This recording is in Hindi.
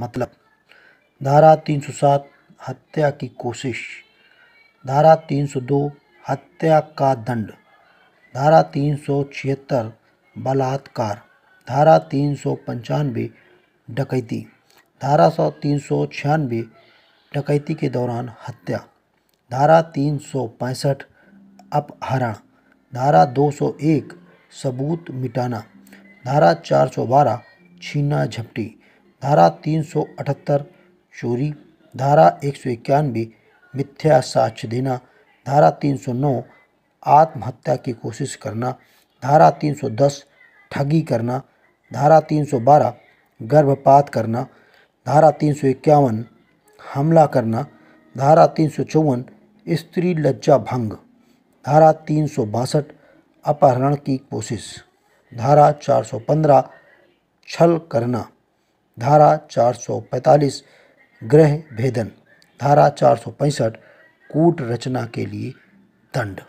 मतलब धारा 307 हत्या की कोशिश धारा 302 हत्या का दंड धारा तीन सौ छिहत्तर बलात्कार धारा तीन सौ पंचानवे डकैती धारा सौ तीन सौ छियानवे डकैती के दौरान हत्या धारा तीन सौ पैंसठ अपहरण धारा दो सौ एक सबूत मिटाना धारा चार सौ बारह छीना झपटी धारा 378 चोरी धारा एक सौ इक्यानवे मिथ्या साक्ष्य देना धारा 309 आत्महत्या की कोशिश करना धारा 310 ठगी करना धारा 312 गर्भपात करना धारा तीन हमला करना धारा तीन स्त्री लज्जा भंग धारा तीन अपहरण की कोशिश धारा 415 छल करना धारा 445 ग्रह भेदन धारा 465 कूट रचना के लिए दंड